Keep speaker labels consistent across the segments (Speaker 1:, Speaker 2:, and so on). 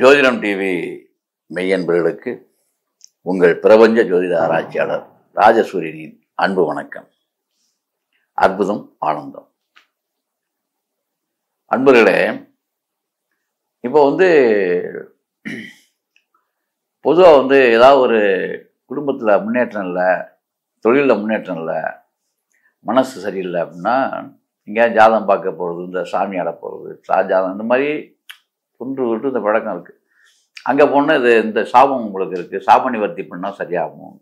Speaker 1: ஜோதிடம் டிவி மெய்யன்பர்களுக்கு உங்கள் பிரபஞ்ச ஜோதிட ஆராய்ச்சியாளர் ராஜசூரியனின் அன்பு வணக்கம் அற்புதம் ஆனந்தம் அன்பர்களே இப்போ வந்து பொதுவாக வந்து ஏதாவது ஒரு குடும்பத்தில் முன்னேற்றம் இல்லை தொழிலில் முன்னேற்றம் இல்லை மனசு சரியில்லை அப்படின்னா எங்கேயாவது ஜாதகம் பார்க்க போகிறது இந்த சாமி ஆட போகிறது ஜாதகம் இந்த மாதிரி குன்று கொண்டு இந்த பழக்கம் இருக்கு அங்கே போனால் இது இந்த சாபம் உங்களுக்கு இருக்குது சாப நிவர்த்தி பண்ணால் சரியாகும்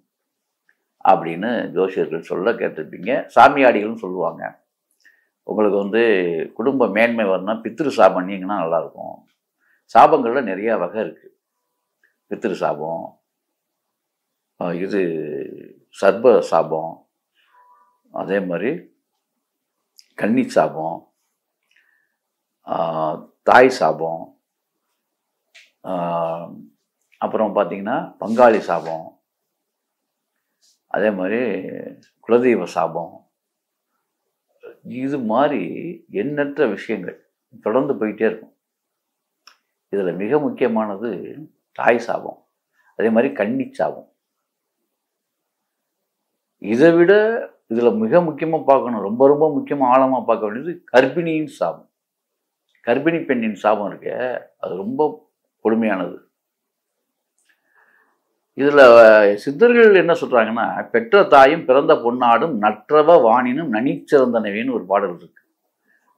Speaker 1: அப்படின்னு ஜோசியர்கள் சொல்ல கேட்டிருப்பீங்க சாமியாடிகளும் சொல்லுவாங்க உங்களுக்கு வந்து குடும்ப மேன்மை வரணும் பித்திரு சாபம் நீங்கன்னா நல்லாயிருக்கும் சாபங்களில் நிறையா வகை இருக்குது பித்திரு சாபம் இது சர்ப சாபம் அதே மாதிரி கன்னி சாபம் தாய் சாபம் அப்புறம் பார்த்தீங்கன்னா பங்காளி சாபம் அதே மாதிரி குலதெய்வ சாபம் இது மாதிரி எண்ணற்ற விஷயங்கள் தொடர்ந்து போயிட்டே இருக்கும் இதில் மிக முக்கியமானது தாய் சாபம் அதே மாதிரி கன்னி சாபம் இதை விட இதில் மிக முக்கியமாக பார்க்கணும் ரொம்ப ரொம்ப முக்கியமாக ஆழமாக பார்க்க வேண்டியது கர்ப்பிணியின் சாபம் கர்ப்பிணி பெண்ணின் சாபம் இருக்க அது ரொம்ப கொடுமையானது இதில் சித்தர்கள் என்ன சொல்கிறாங்கன்னா பெற்ற தாயும் பிறந்த பொன்னாடும் நற்றவ வாணினும் நனிச்சிறந்தனவின்னு ஒரு பாடல் இருக்கு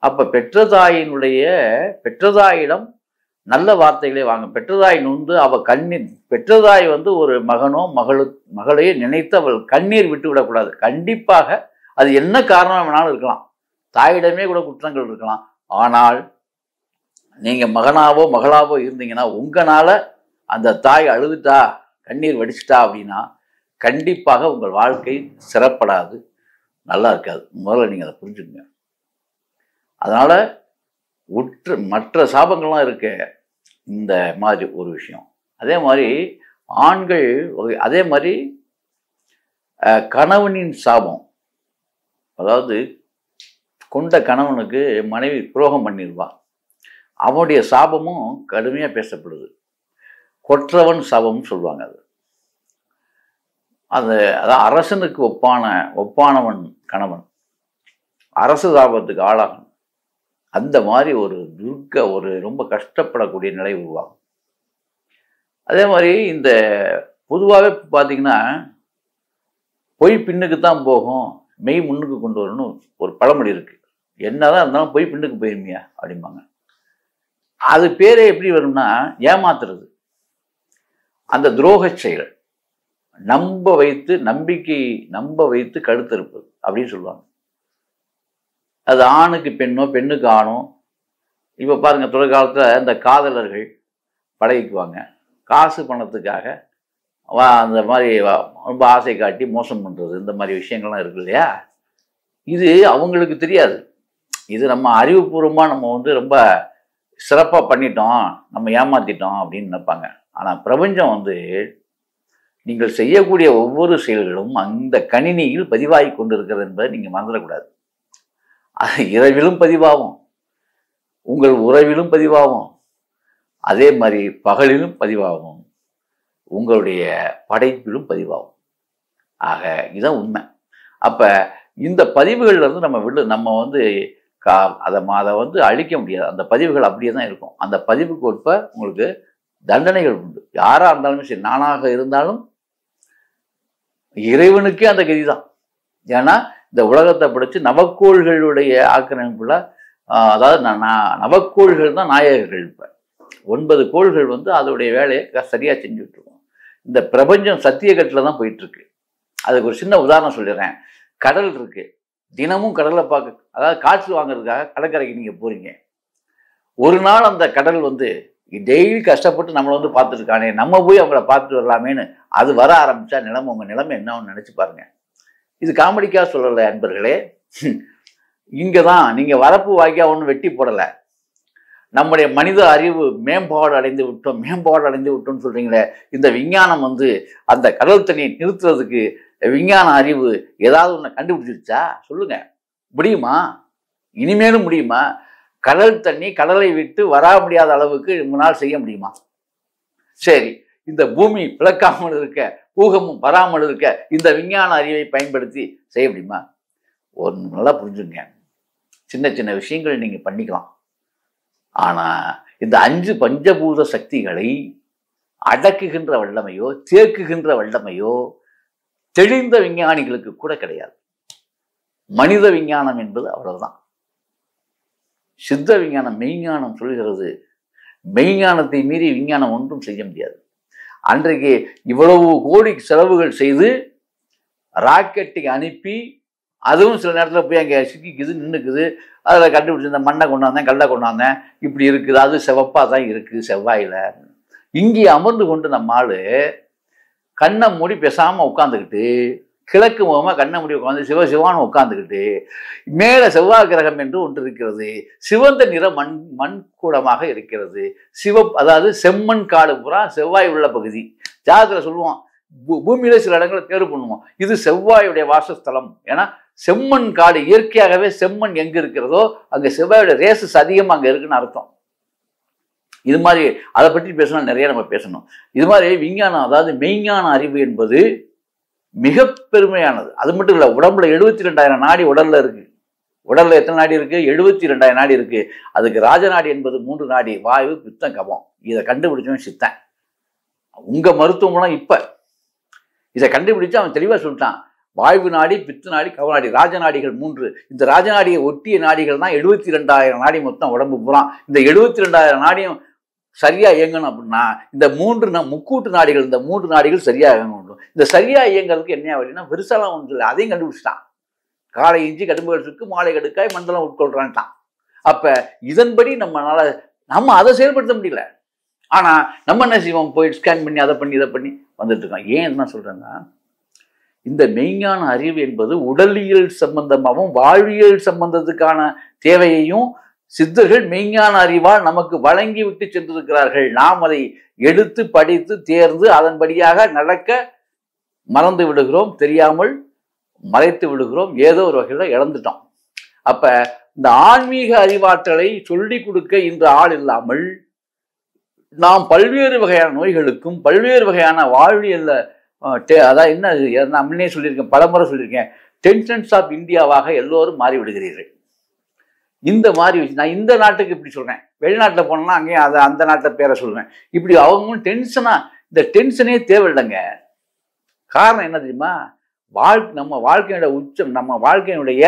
Speaker 1: அப்போ பெற்ற தாயினுடைய பெற்றதாயிடம் நல்ல வார்த்தைகளை வாங்க தாய் நொந்து அவள் கண்ணீர் பெற்றதாய் வந்து ஒரு மகனோ மகளு மகளையோ நினைத்து அவள் கண்ணீர் விட்டு விடக்கூடாது கண்டிப்பாக அது என்ன காரணம் வேணாலும் இருக்கலாம் தாயிடமே கூட குற்றங்கள் இருக்கலாம் ஆனால் நீங்கள் மகனாவோ மகளாவோ இருந்தீங்கன்னா உங்களால் அந்த தாய் அழுதுட்டா கண்ணீர் வடிச்சிட்டா அப்படின்னா கண்டிப்பாக உங்கள் வாழ்க்கை சிறப்படாது நல்லா இருக்காது முதல்ல நீங்கள் அதை புரிஞ்சுக்கங்க அதனால் உற்று மற்ற சாபங்கள்லாம் இருக்கு இந்த மாதிரி ஒரு விஷயம் அதே மாதிரி ஆண்கள் அதே மாதிரி கணவனின் சாபம் அதாவது கொண்ட கணவனுக்கு மனைவி புரோகம் பண்ணிடுவான் அவனுடைய சாபமும் கடுமையாக பேசப்படுது கொற்றவன் சாபம்னு சொல்லுவாங்க அது அது அதான் அரசனுக்கு ஒப்பான ஒப்பானவன் கணவன் அரசு சாபத்துக்கு ஆளாகும் அந்த மாதிரி ஒரு துர்க்க ஒரு ரொம்ப கஷ்டப்படக்கூடிய நிலை உருவாகும் அதே மாதிரி இந்த பொதுவாகவே பார்த்தீங்கன்னா பொய் பின்னுக்கு தான் போகும் மெய் முன்னுக்கு கொண்டு வரணும் ஒரு பழமொழி இருக்குது என்னதான் இருந்தாலும் பொய் பின்னுக்கு போயிருமியா அப்படிம்பாங்க அது பேரே எப்படி வரும்னா ஏமாத்துறது அந்த துரோக செயல் நம்ப வைத்து நம்பிக்கை நம்ப வைத்து கழுத்திருப்பது அப்படின்னு சொல்லுவாங்க அது ஆணுக்கு பெண்ணோ பெண்ணுக்கு ஆணோ இப்போ பாருங்கள் தொழிற்காலத்தில் இந்த காதலர்கள் பழகிக்குவாங்க காசு பணத்துக்காக அந்த மாதிரி ரொம்ப ஆசை காட்டி மோசம் பண்ணுறது இந்த மாதிரி விஷயங்கள்லாம் இருக்கு இல்லையா இது அவங்களுக்கு தெரியாது இது நம்ம அறிவுபூர்வமாக நம்ம வந்து ரொம்ப சிறப்பாக பண்ணிட்டோம் நம்ம ஏமாற்றிட்டோம் அப்படின்னு நினைப்பாங்க ஆனால் பிரபஞ்சம் வந்து நீங்கள் செய்யக்கூடிய ஒவ்வொரு செயல்களும் அந்த கணினியில் பதிவாகி கொண்டிருக்கிறது என்பதை நீங்கள் மறந்துடக்கூடாது அது இரவிலும் பதிவாகும் உங்கள் உறவிலும் பதிவாகும் அதே மாதிரி பகலிலும் பதிவாகும் உங்களுடைய படைப்பிலும் பதிவாகும் ஆக இதுதான் உண்மை அப்போ இந்த பதிவுகள்லேருந்து நம்ம விடு நம்ம வந்து கால் அதை அதை வந்து அழிக்க முடியாது அந்த பதிவுகள் அப்படியே தான் இருக்கும் அந்த பதிவுக்கு ஒப்ப உங்களுக்கு தண்டனைகள் உண்டு யாராக இருந்தாலும் சரி நானாக இருந்தாலும் இறைவனுக்கே அந்த கதி தான் ஏன்னா இந்த உலகத்தை படித்து நவக்கோள்களுடைய ஆக்கிரமிப்புல அதாவது நான் நவக்கோள்கள் தான் நாயகர்கள் இப்போ ஒன்பது கோள்கள் வந்து அதோடைய வேலையை சரியாக செஞ்சுட்ருக்கோம் இந்த பிரபஞ்சம் சத்திய கட்டில் தான் போயிட்டுருக்கு அதுக்கு ஒரு சின்ன உதாரணம் சொல்லிடுறேன் கடல் இருக்குது தினமும் கடலை பார்க்க அதாவது காற்று வாங்குறதுக்காக கடற்கரைக்கு நீங்கள் போகிறீங்க ஒரு நாள் அந்த கடல் வந்து டெய்லி கஷ்டப்பட்டு நம்மளை வந்து பார்த்துருக்கானே நம்ம போய் அவங்கள பார்த்துட்டு வரலாமேன்னு அது வர ஆரம்பித்தா நிலைமை உங்கள் நிலமை என்னன்னு நினச்சி பாருங்கள் இது காமெடிக்காக சொல்லலை அன்பர்களே இங்கே தான் நீங்கள் வரப்பு வாய்க்கா ஒன்றும் வெட்டி போடலை நம்முடைய மனித அறிவு மேம்பாடு அடைந்து விட்டோம் மேம்பாடு அடைந்து விட்டோம்னு சொல்கிறீங்களே இந்த விஞ்ஞானம் வந்து அந்த கடல் தண்ணியை நிறுத்துறதுக்கு விஞ்ஞான அறிவு ஏதாவது ஒன்று கண்டுபிடிச்சிருச்சா சொல்லுங்கள் முடியுமா இனிமேலும் முடியுமா கடல் தண்ணி கடலை விட்டு வரா முடியாத அளவுக்கு முன்னால் செய்ய முடியுமா சரி இந்த பூமி பிளக்காமல் இருக்க ஊகமும் வராமல் இருக்க இந்த விஞ்ஞான அறிவை பயன்படுத்தி செய்ய முடியுமா ஒரு நல்லா புரிஞ்சுங்க சின்ன சின்ன விஷயங்கள் நீங்கள் பண்ணிக்கலாம் ஆனா இந்த அஞ்சு பஞ்சபூத சக்திகளை அடக்குகின்ற வல்லமையோ தேக்குகின்ற வல்லமையோ தெளிந்த விஞ்ஞானிகளுக்கு கூட கிடையாது மனித விஞ்ஞானம் என்பது அவ்வளவுதான் சித்த விஞ்ஞானம் மெய்ஞானம் சொல்கிறது மெய்ஞானத்தை மீறி விஞ்ஞானம் ஒன்றும் செய்ய முடியாது அன்றைக்கு இவ்வளவு கோடி செலவுகள் செய்து ராக்கெட்டை அனுப்பி அதுவும் சில நேரத்தில் போய் அங்கே சிக்கிக்குது நின்றுக்குது அதில் கண்டுபிடிச்சிருந்த மண்ணை கொண்டாந்தேன் கல்லை கொண்டாந்தேன் இப்படி இருக்குது அது செவப்பாக தான் இருக்குது செவ்வாயில் இங்கே அமர்ந்து கொண்டு நம்ம ஆள் கண்ணை மூடி பேசாமல் உட்காந்துக்கிட்டு கிழக்கு முகமாக கண்ணை முடி உட்காந்து சிவ சிவான்னு உட்காந்துக்கிட்டு மேலே செவ்வாய் கிரகம் என்று ஒன்று இருக்கிறது சிவந்த நிற மண் மண் கூடமாக இருக்கிறது சிவ அதாவது செம்மண் காடு புறா செவ்வாய் உள்ள பகுதி ஜாதகத்தில் சொல்லுவோம் பூமியில சில இடங்களை தேர்வு பண்ணுவோம் இது செவ்வாயுடைய வாசஸ்தலம் ஏன்னா செம்மண் காடு இயற்கையாகவே செம்மண் எங்கே இருக்கிறதோ அங்கே செவ்வாயோட ரேசஸ் அதிகமாக அங்கே இருக்குன்னு அர்த்தம் இது மாதிரி அதை பற்றி பேசினா நிறைய நம்ம பேசணும் இது மாதிரி விஞ்ஞானம் அதாவது மெய்ஞான அறிவு என்பது மிக பெருமையானது அது மட்டும் இல்லை உடம்புல எழுபத்தி ரெண்டாயிரம் நாடி உடல்ல இருக்கு உடல்ல எத்தனை நாடி இருக்கு எழுபத்தி ரெண்டாயிரம் நாடி இருக்கு அதுக்கு ராஜநாடி என்பது மூன்று நாடி வாயு பித்தம் கபம் இதை கண்டுபிடிச்சவன் சித்தன் உங்க மருத்துவம்லாம் இப்ப இதை கண்டுபிடிச்சு அவன் தெளிவா சொல்லிட்டான் வாய்வு நாடி பித்து நாடி கவநாடி ராஜநாடிகள் மூன்று இந்த ராஜநாடியை ஒட்டிய நாடிகள் தான் எழுபத்தி ரெண்டாயிரம் நாடி மொத்தம் உடம்பு பூரா இந்த எழுபத்தி ரெண்டாயிரம் நாடியும் சரியாக இயங்கணும் அப்படின்னா இந்த மூன்று முக்கூட்டு நாடிகள் இந்த மூன்று நாடிகள் சரியாக இயங்கணும் இந்த சரியாக இயங்கிறதுக்கு என்ன அப்படின்னா விரிசலம் ஒன்று இல்லை அதையும் கண்டுபிடிச்சிட்டான் காலை இஞ்சி கடும்புகள் இருக்கு மாலை கடுக்காய் மண்டலம் உட்கொள்றான்ட்டான் அப்போ இதன்படி நம்மளால நம்ம அதை செயல்படுத்த முடியல ஆனால் நம்ம என்ன செய்வோம் போய் ஸ்கேன் பண்ணி அதை பண்ணி இதை பண்ணி வந்துட்டு இருக்கோம் ஏன் என்ன சொல்கிறேன்னா இந்த மெய்ஞான அறிவு என்பது உடலியல் சம்பந்தமாகவும் வாழ்வியல் சம்பந்தத்துக்கான தேவையையும் சித்தர்கள் மெய்ஞான அறிவால் நமக்கு வழங்கி விட்டு சென்றிருக்கிறார்கள் நாம் அதை எடுத்து படித்து தேர்ந்து அதன்படியாக நடக்க மறந்து விடுகிறோம் தெரியாமல் மறைத்து விடுகிறோம் ஏதோ ஒரு வகையில் இழந்துட்டோம் அப்ப இந்த ஆன்மீக அறிவாற்றலை சொல்லிக் கொடுக்க இன்று ஆள் இல்லாமல் நாம் பல்வேறு வகையான நோய்களுக்கும் பல்வேறு வகையான வாழ்வியல்ல அதான் என்ன நான் முன்னே சொல்லியிருக்கேன் பலமுறை சொல்லியிருக்கேன் டென்ஷன்ஸ் ஆஃப் இந்தியாவாக எல்லோரும் மாறிவிடுகிறீர்கள் இந்த மாதிரி வச்சு நான் இந்த நாட்டுக்கு இப்படி சொல்கிறேன் வெளிநாட்டில் போனோம்னா அங்கேயும் அதை அந்த நாட்டை பேரை சொல்கிறேன் இப்படி அவங்களும் டென்ஷனாக இந்த டென்ஷனே தேவையில்லைங்க காரணம் என்ன தெரியுமா வாழ்க்கை நம்ம வாழ்க்கையோட உச்சம் நம்ம வாழ்க்கையினுடைய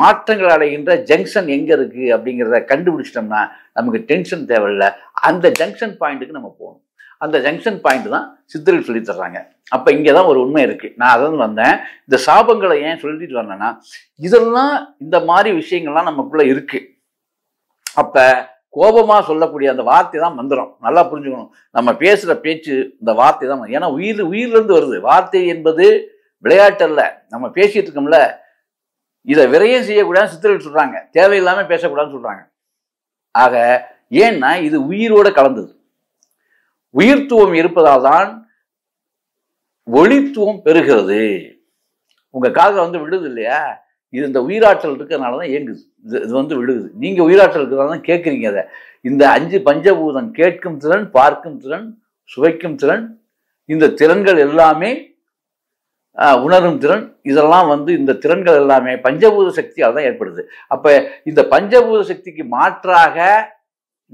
Speaker 1: மாற்றங்கள் அடைகின்ற ஜங்ஷன் எங்கே இருக்குது அப்படிங்கிறத கண்டுபிடிச்சிட்டோம்னா நமக்கு டென்ஷன் தேவையில்லை அந்த ஜங்ஷன் பாயிண்ட்டுக்கு நம்ம போகணும் அந்த ஜங்ஷன் பாயிண்ட் தான் சித்தரில் சொல்லி தர்றாங்க அப்போ இங்கே தான் ஒரு உண்மை இருக்குது நான் அதன் வந்தேன் இந்த சாபங்களை ஏன் சொல்லிட்டு வரேன்னா இதெல்லாம் இந்த மாதிரி விஷயங்கள்லாம் நமக்குள்ளே இருக்குது அப்போ கோபமாக சொல்லக்கூடிய அந்த வார்த்தை தான் மந்திரம் நல்லா புரிஞ்சுக்கணும் நம்ம பேசுகிற பேச்சு இந்த வார்த்தை தான் ஏன்னா உயிர் உயிர்லேருந்து வருது வார்த்தை என்பது விளையாட்டல்ல நம்ம பேசிகிட்டு இருக்கோம்ல இதை விரையும் செய்யக்கூடாதுன்னு சித்திரல் சொல்கிறாங்க தேவையில்லாமல் பேசக்கூடாதுன்னு சொல்கிறாங்க ஆக ஏன்னா இது உயிரோட கலந்தது உயிர்த்துவம் இருப்பதால் தான் ஒளித்துவம் பெறுகிறது உங்க காதில் வந்து விழுது இல்லையா இது இந்த உயிராற்றல் இருக்கிறதுனால தான் இயங்குது இது இது வந்து விழுகுது நீங்கள் உயிராற்றல் இருக்கிறதா தான் கேட்குறீங்க அதை இந்த அஞ்சு பஞ்சபூதம் கேட்கும் திறன் பார்க்கும் திறன் சுவைக்கும் திறன் இந்த திறன்கள் எல்லாமே உணரும் திறன் இதெல்லாம் வந்து இந்த திறன்கள் எல்லாமே பஞ்சபூத சக்தியால் தான் ஏற்படுது அப்போ இந்த பஞ்சபூத சக்திக்கு மாற்றாக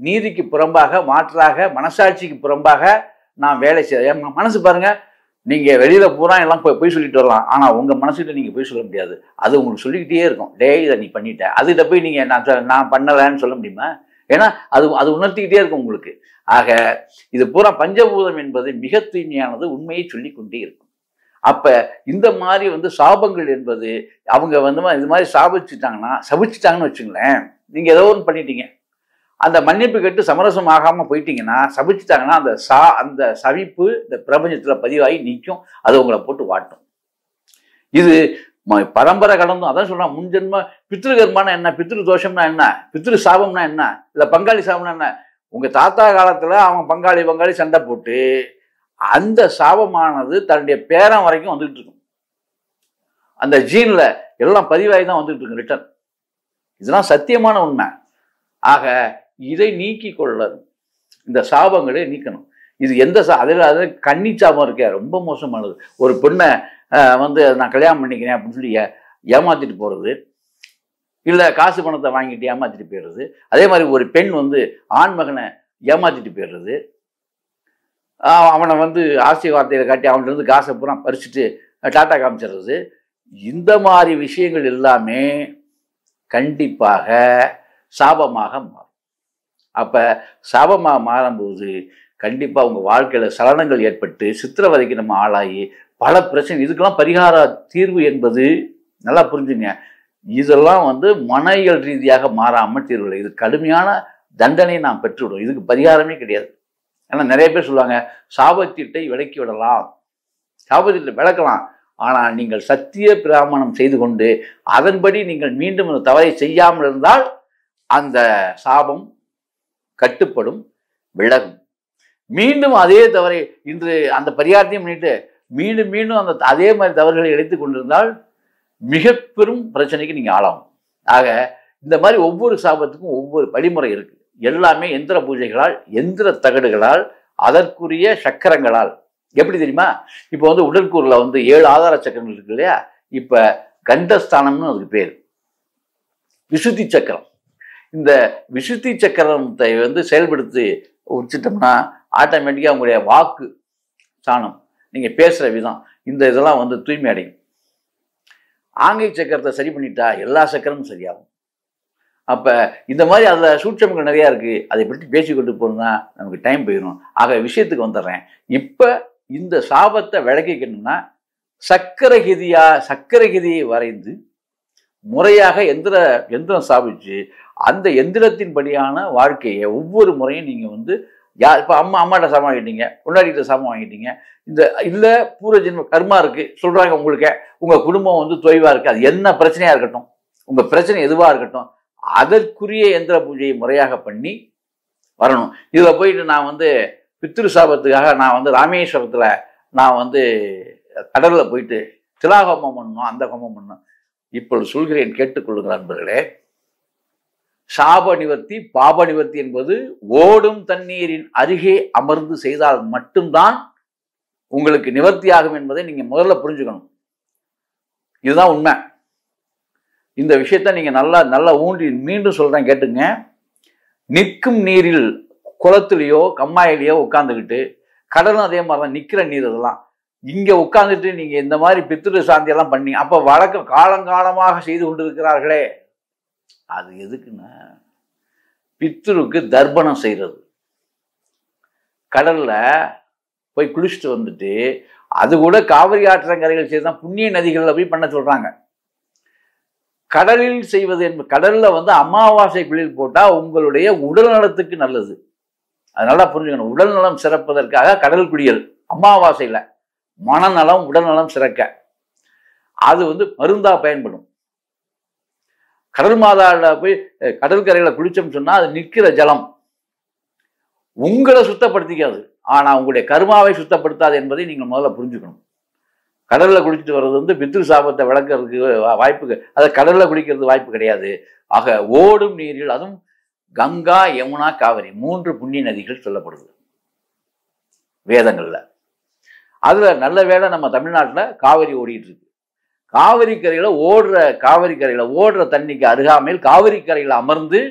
Speaker 1: நீதிக்கு புறம்பாக மாற்றாக மனசாட்சிக்கு புறம்பாக நான் வேலை செய்ய மனசு பாருங்க நீங்க வெளியில பூரா எல்லாம் போய் போய் சொல்லிட்டு வரலாம் ஆனா உங்க மனசுகிட்ட நீங்க போய் சொல்ல முடியாது அது உங்களுக்கு சொல்லிக்கிட்டே இருக்கும் டே இதை நீ பண்ணிட்ட அதுகிட்ட போய் நீங்க நான் நான் பண்ணலன்னு சொல்ல முடியுமா ஏன்னா அது அது உணர்த்திக்கிட்டே இருக்கும் உங்களுக்கு ஆக இது பூரா பஞ்சபூதம் என்பது மிக தூய்மையானது உண்மையை சொல்லி கொண்டே இருக்கும் அப்ப இந்த மாதிரி வந்து சாபங்கள் என்பது அவங்க வந்து இது மாதிரி சாபிச்சுட்டாங்கன்னா சபிச்சுட்டாங்கன்னு வச்சுங்களேன் நீங்க ஏதோ ஒன்று பண்ணிட்டீங்க அந்த மன்னிப்பு கேட்டு சமரசம் ஆகாமல் போயிட்டீங்கன்னா சபிச்சுட்டாங்கன்னா அந்த சா அந்த சவிப்பு இந்த பிரபஞ்சத்தில் பதிவாகி நிற்கும் அது உங்களை போட்டு வாட்டும் இது பரம்பரை கடந்தும் அதான் சொல்கிறான் முன்ஜென்ம பித்ருகர்மான என்ன பித்ரு தோஷம்னா என்ன பித்ரு சாபம்னா என்ன இல்லை பங்காளி சாபம்னா என்ன உங்கள் தாத்தா காலத்தில் அவன் பங்காளி பங்காளி சண்டை போட்டு அந்த சாபமானது தன்னுடைய பேரம் வரைக்கும் வந்துகிட்டு இருக்கும் அந்த ஜீனில் எல்லாம் பதிவாகி தான் வந்துகிட்டு இருக்கும் ரிட்டர்ன் இதெல்லாம் சத்தியமான உண்மை ஆக இதை நீக்கி கொள்ளாது இந்த சாபங்களே நீக்கணும் இது எந்த சா அதில் அது கன்னி சாபம் இருக்கே ரொம்ப மோசமானது ஒரு பெண்ணை வந்து நான் கல்யாணம் பண்ணிக்கிறேன் அப்படின்னு சொல்லி ஏமாற்றிட்டு போகிறது இல்லை காசு பணத்தை வாங்கிட்டு ஏமாற்றிட்டு போயிடுறது அதே மாதிரி ஒரு பெண் வந்து ஆண் மகனை ஏமாற்றிட்டு போயிடுறது அவனை வந்து ஆசை வார்த்தையில் காட்டி அவன்கிட்ட காசை பூரா பறிச்சுட்டு டாட்டா காமிச்சிடுறது இந்த மாதிரி விஷயங்கள் எல்லாமே கண்டிப்பாக சாபமாக மாறும் அப்போ சாபமாக மாறும்போது கண்டிப்பாக உங்கள் வாழ்க்கையில் சலனங்கள் ஏற்பட்டு சித்திரவதைக்கு நம்ம ஆளாகி பல பிரச்சனை இதுக்கெல்லாம் பரிகார தீர்வு என்பது நல்லா புரிஞ்சுங்க இதெல்லாம் வந்து மனையல் ரீதியாக மாறாமல் தீர்வு இது கடுமையான தண்டனை நாம் பெற்றுவிடும் இதுக்கு பரிகாரமே கிடையாது ஏன்னா நிறைய பேர் சொல்லுவாங்க சாபத்தீட்டை விளக்கி விடலாம் சாபத்தீட்டை விளக்கலாம் ஆனால் நீங்கள் சத்திய பிராமணம் செய்து கொண்டு அதன்படி நீங்கள் மீண்டும் அந்த தவறை செய்யாமல் இருந்தால் அந்த சாபம் கட்டுப்படும் விலகும் மீண்டும் அதே தவறை இன்று அந்த பரிகாரத்தையும் பண்ணிட்டு மீண்டும் மீண்டும் அந்த அதே மாதிரி தவறுகளை எடுத்து கொண்டிருந்தால் மிக பெரும் பிரச்சனைக்கு நீங்கள் ஆளாகும் ஆக இந்த மாதிரி ஒவ்வொரு சாபத்துக்கும் ஒவ்வொரு வழிமுறை இருக்குது எல்லாமே எந்திர பூஜைகளால் எந்திர தகடுகளால் அதற்குரிய சக்கரங்களால் எப்படி தெரியுமா இப்போ வந்து உடற்கூரில் வந்து ஏழு ஆதார சக்கரங்கள் இருக்கு இல்லையா இப்போ கண்டஸ்தானம்னு அதுக்கு பேர் விசுத்தி சக்கரம் இந்த விசுத்தி சக்கரத்தை வந்து செயல்படுத்தி உச்சிட்டோம்னா ஆட்டோமேட்டிக்காக உங்களுடைய வாக்கு சாணம் நீங்கள் பேசுகிற விதம் இந்த இதெல்லாம் வந்து தூய்மை அடையும் ஆங்கை சக்கரத்தை சரி பண்ணிட்டா எல்லா சக்கரமும் சரியாகும் அப்போ இந்த மாதிரி அதில் சூட்சமங்கள் நிறையா இருக்குது அதை பற்றி பேசிக்கொண்டு போகணுன்னா நமக்கு டைம் போயிடும் ஆக விஷயத்துக்கு வந்துடுறேன் இப்போ இந்த சாபத்தை விளக்கிக்கணும்னா சக்கரகிதியாக சக்கரகிதியை வரைந்து முறையாக எந்திர எந்திரம் சாப்பிடுச்சு அந்த எந்திரத்தின்படியான வாழ்க்கையை ஒவ்வொரு முறையும் நீங்கள் வந்து யார் இப்போ அம்மா அம்மாட்ட சமம் வாங்கிட்டீங்க முன்னாடிகிட்ட சமம் வாங்கிட்டீங்க இந்த இல்லை ஜென்ம கர்மா இருக்குது சொல்கிறாங்க உங்களுக்கு உங்கள் குடும்பம் வந்து தொய்வாக இருக்குது அது என்ன பிரச்சனையாக இருக்கட்டும் உங்கள் பிரச்சனை எதுவாக இருக்கட்டும் அதற்குரிய எந்திர பூஜையை முறையாக பண்ணி வரணும் இதில் போயிட்டு நான் வந்து பித்ரு சாபத்துக்காக நான் வந்து ராமேஸ்வரத்தில் நான் வந்து கடலில் போயிட்டு திலாகோமம் பண்ணணும் அந்த ஹோமம் பண்ணணும் இப்பொழுது சொல்கிறேன் கேட்டுக்கொள்ளுங்கள் நண்பர்களே சாப நிவர்த்தி பாப நிவர்த்தி என்பது ஓடும் தண்ணீரின் அருகே அமர்ந்து செய்தால் மட்டும்தான் உங்களுக்கு நிவர்த்தி ஆகும் என்பதை நீங்கள் முதல்ல புரிஞ்சுக்கணும் இதுதான் உண்மை இந்த விஷயத்த நீங்கள் நல்லா நல்லா ஊன்றி மீண்டும் சொல்கிறேன் கேட்டுங்க நிற்கும் நீரில் குளத்துலேயோ கம்மாயிலேயோ உட்காந்துக்கிட்டு கடலும் அதே மாதிரி தான் நிற்கிற நீர் அதெல்லாம் இங்கே உட்காந்துட்டு நீங்கள் இந்த மாதிரி பித்திரு சாந்தியெல்லாம் பண்ணி அப்போ வழக்கம் காலங்காலமாக செய்து கொண்டிருக்கிறார்களே அது எதுக்குன்னா பித்ருக்கு தர்ப்பணம் செய்கிறது கடலில் போய் குளிச்சுட்டு வந்துட்டு அது கூட காவிரி ஆற்றங்கரைகள் செய்து தான் புண்ணிய நதிகளில் போய் பண்ண சொல்கிறாங்க கடலில் செய்வது என்பது கடலில் வந்து அமாவாசை குளிர் போட்டால் உங்களுடைய உடல் நலத்துக்கு நல்லது அது நல்லா புரிஞ்சுக்கணும் உடல் நலம் சிறப்பதற்காக கடல் குளியல் அமாவாசையில் மனநலம் உடல்நலம் சிறக்க அது வந்து மருந்தாக பயன்படும் கடல் மாதாவில் போய் கடல் கரையில் குளிச்சோம்னு சொன்னால் அது நிற்கிற ஜலம் உங்களை சுத்தப்படுத்திக்காது ஆனால் உங்களுடைய கருமாவை சுத்தப்படுத்தாது என்பதை நீங்கள் முதல்ல புரிஞ்சுக்கணும் கடலில் குளிச்சுட்டு வர்றது வந்து பித்ரு சாபத்தை விளக்கிறதுக்கு வாய்ப்பு அதை கடலில் குளிக்கிறது வாய்ப்பு கிடையாது ஆக ஓடும் நீரில் அதுவும் கங்கா யமுனா காவிரி மூன்று புண்ணிய நதிகள் சொல்லப்படுது வேதங்களில் அதில் நல்ல வேலை நம்ம தமிழ்நாட்டில் காவிரி ஓடிட்டுருக்கு காவிரி கரையில் ஓடுற காவிரி கரையில் ஓடுற தண்ணிக்கு அருகாமையில் காவிரி கரையில் அமர்ந்து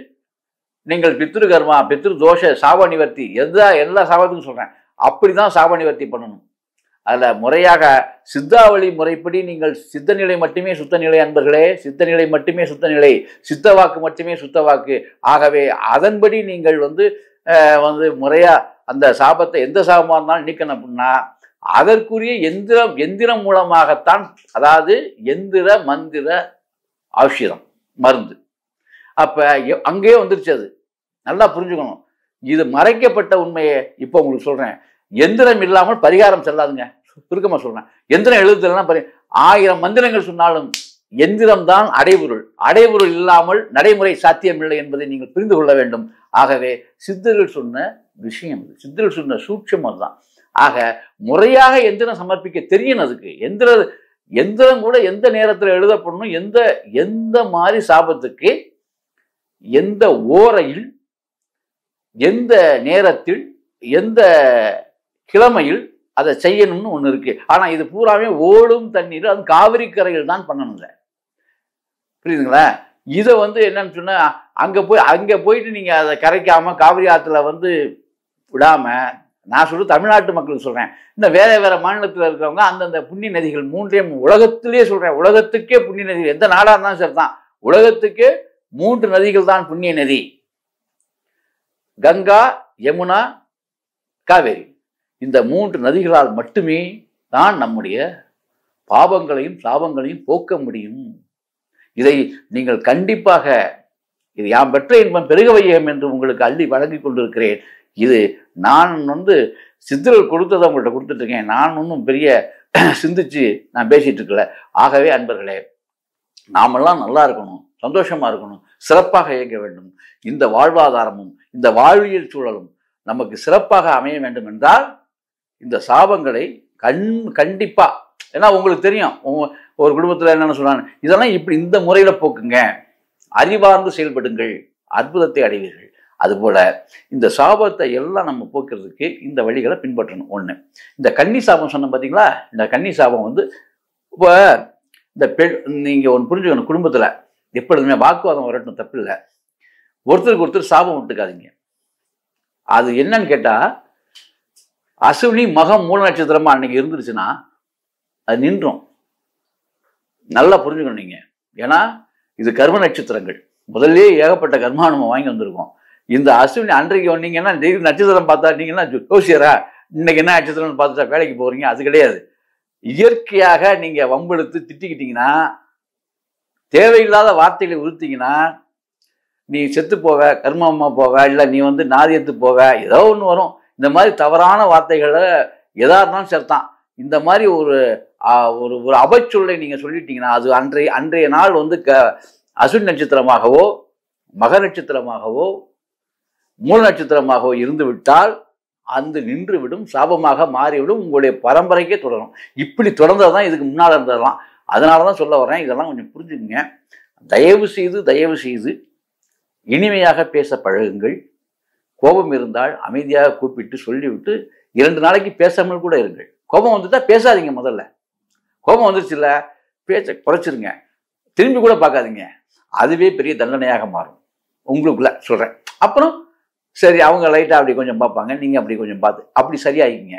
Speaker 1: நீங்கள் பித்ரு கர்மா பித்ரு தோஷ சாப நிவர்த்தி எந்த எல்லா சாபத்துக்கும் சொல்கிறேன் அப்படி தான் சாப நிவர்த்தி பண்ணணும் அதில் முறையாக சித்தாவளி முறைப்படி நீங்கள் சித்தநிலை மட்டுமே சுத்தநிலை அன்பர்களே சித்தநிலை மட்டுமே சுத்தநிலை சித்த வாக்கு மட்டுமே சுத்த வாக்கு ஆகவே அதன்படி நீங்கள் வந்து வந்து முறையாக அந்த சாபத்தை எந்த சாபமாக இருந்தாலும் நீக்கணும் அப்படின்னா அதற்குரிய எந்திரம் எந்திரம் மூலமாகத்தான் அதாவது எந்திர மந்திர ஔஷதம் மருந்து அப்போ அங்கேயே வந்துருச்சு அது நல்லா புரிஞ்சுக்கணும் இது மறைக்கப்பட்ட உண்மையை இப்போ உங்களுக்கு சொல்கிறேன் எந்திரம் இல்லாமல் பரிகாரம் செல்லாதுங்க சுருக்கமாக சொல்கிறேன் எந்திரம் எழுதுலாம் பரி ஆயிரம் மந்திரங்கள் சொன்னாலும் எந்திரம் தான் அடைபொருள் அடைபொருள் இல்லாமல் நடைமுறை சாத்தியமில்லை என்பதை நீங்கள் புரிந்து கொள்ள வேண்டும் ஆகவே சித்தர்கள் சொன்ன விஷயம் சித்தர்கள் சொன்ன சூட்சம் அதுதான் ஆக முறையாக எந்திரம் சமர்ப்பிக்க தெரியணும் அதுக்கு எந்திர எந்திரம் கூட எந்த நேரத்தில் எழுதப்படணும் எந்த எந்த மாதிரி சாபத்துக்கு எந்த ஓரையில் எந்த நேரத்தில் எந்த கிழமையில் அதை செய்யணும்னு ஒன்று இருக்குது ஆனால் இது பூராமே ஓடும் தண்ணீர் அது காவிரி கரையில் தான் பண்ணணுங்க புரியுதுங்களா இதை வந்து என்னன்னு சொன்னால் அங்கே போய் அங்கே போயிட்டு நீங்கள் அதை கரைக்காமல் காவிரி ஆற்றுல வந்து விடாமல் நான் சொல்ற தமிழ்நாட்டு மக்கள் சொல்கிறேன் இந்த வேற வேற மாநிலத்தில் இருக்கிறவங்க அந்தந்த புண்ணிய நதிகள் மூன்றையும் உலகத்திலேயே சொல்கிறேன் உலகத்துக்கே புண்ணிய நதிகள் எந்த நாடாக இருந்தாலும் சரி தான் உலகத்துக்கே மூன்று நதிகள் தான் புண்ணிய நதி கங்கா யமுனா காவேரி இந்த மூன்று நதிகளால் மட்டுமே தான் நம்முடைய பாவங்களையும் சாபங்களையும் போக்க முடியும் இதை நீங்கள் கண்டிப்பாக இது யாம் பெற்ற இன்பம் பெருக வையம் என்று உங்களுக்கு அள்ளி வழங்கி கொண்டிருக்கிறேன் இது நான் வந்து சித்திரல் கொடுத்ததை உங்கள்கிட்ட கொடுத்துட்ருக்கேன் நான் ஒன்றும் பெரிய சிந்திச்சு நான் பேசிகிட்டு இருக்கல ஆகவே அன்பர்களே நாமெல்லாம் நல்லா இருக்கணும் சந்தோஷமாக இருக்கணும் சிறப்பாக இயங்க வேண்டும் இந்த வாழ்வாதாரமும் இந்த வாழ்வியல் சூழலும் நமக்கு சிறப்பாக அமைய வேண்டும் என்றால் இந்த சாபங்களை கண் கண்டிப்பாக ஏன்னா உங்களுக்கு தெரியும் ஒரு குடும்பத்தில் என்னென்னு சொன்னாங்க இதெல்லாம் இப்படி இந்த முறையில் போக்குங்க அறிவார்ந்து செயல்படுங்கள் அற்புதத்தை அடைவீர்கள் அதுபோல் இந்த சாபத்தை எல்லாம் நம்ம போக்குறதுக்கு இந்த வழிகளை பின்பற்றணும் ஒன்று இந்த கன்னி சாபம் சொன்னோம் பார்த்தீங்களா இந்த கன்னி சாபம் வந்து இப்போ இந்த பெண் நீங்கள் ஒன்று புரிஞ்சுக்கணும் குடும்பத்தில் எப்பொழுதுமே வாக்குவாதம் வரட்டும் தப்பில்லை ஒருத்தருக்கு ஒருத்தர் சாபம் விட்டுக்காதீங்க அது என்னன்னு கேட்டால் அசுவினி மகம் மூல நட்சத்திரமாக அன்னைக்கு இருந்துருச்சுன்னா அது நின்றும் நல்லா புரிஞ்சுக்கணும் நீங்கள் ஏன்னா இது கர்ம நட்சத்திரங்கள் முதல்ல ஏகப்பட்ட கர்மானுமம் வாங்கி வந்திருக்கோம் இந்த அஸ்வினி அன்றைக்கு வந்தீங்கன்னா திடீர் நட்சத்திரம் பார்த்தாட்டீங்கன்னா ஜோசியரா இன்னைக்கு என்ன நட்சத்திரம்னு பார்த்துட்டா வேலைக்கு போறீங்க அது கிடையாது இயற்கையாக நீங்க வம்பெடுத்து திட்டிக்கிட்டீங்கன்னா தேவையில்லாத வார்த்தைகளை உறுத்திங்கன்னா நீ செத்து போவ கர்மமா போவ இல்லை நீ வந்து நாதியத்து போவ ஏதோ ஒன்று வரும் இந்த மாதிரி தவறான வார்த்தைகளை எதா இருந்தாலும் சேர்த்தான் இந்த மாதிரி ஒரு ஒரு ஒரு அபச்சொல்லை நீங்கள் சொல்லிட்டீங்கன்னா அது அன்றைய அன்றைய நாள் வந்து க அசுன் நட்சத்திரமாகவோ மக நட்சத்திரமாகவோ மூல நட்சத்திரமாக இருந்து விட்டால் அந்த நின்றுவிடும் சாபமாக மாறிவிடும் உங்களுடைய பரம்பரைக்கே தொடரும் இப்படி தொடர்ந்தது தான் இதுக்கு முன்னால் இருந்ததெல்லாம் அதனால தான் சொல்ல வரேன் இதெல்லாம் கொஞ்சம் புரிஞ்சுக்குங்க தயவு செய்து தயவு செய்து இனிமையாக பேச பழகுங்கள் கோபம் இருந்தால் அமைதியாக கூப்பிட்டு சொல்லிவிட்டு இரண்டு நாளைக்கு பேசாமல் கூட இருங்கள் கோபம் வந்துட்டா பேசாதீங்க முதல்ல கோபம் வந்துருச்சுல்ல பேச்ச குறைச்சிருங்க திரும்பி கூட பார்க்காதீங்க அதுவே பெரிய தண்டனையாக மாறும் உங்களுக்குள்ள சொல்கிறேன் அப்புறம் சரி அவங்க லைட்டாக அப்படி கொஞ்சம் பார்ப்பாங்க நீங்கள் அப்படி கொஞ்சம் பார்த்து அப்படி சரியாயிங்க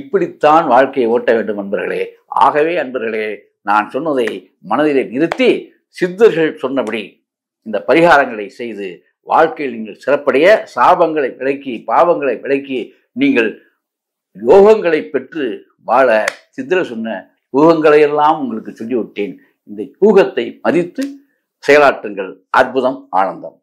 Speaker 1: இப்படித்தான் வாழ்க்கையை ஓட்ட வேண்டும் அன்பர்களே ஆகவே அன்பர்களே நான் சொன்னதை மனதிலே நிறுத்தி சித்தர்கள் சொன்னபடி இந்த பரிகாரங்களை செய்து வாழ்க்கையில் நீங்கள் சிறப்படைய சாபங்களை விளக்கி பாவங்களை விலக்கி நீங்கள் யோகங்களை பெற்று வாழ சித்திர சொன்ன யூகங்களையெல்லாம் உங்களுக்கு சொல்லிவிட்டேன் இந்த யூகத்தை மதித்து செயலாற்றுங்கள் அற்புதம் ஆனந்தம்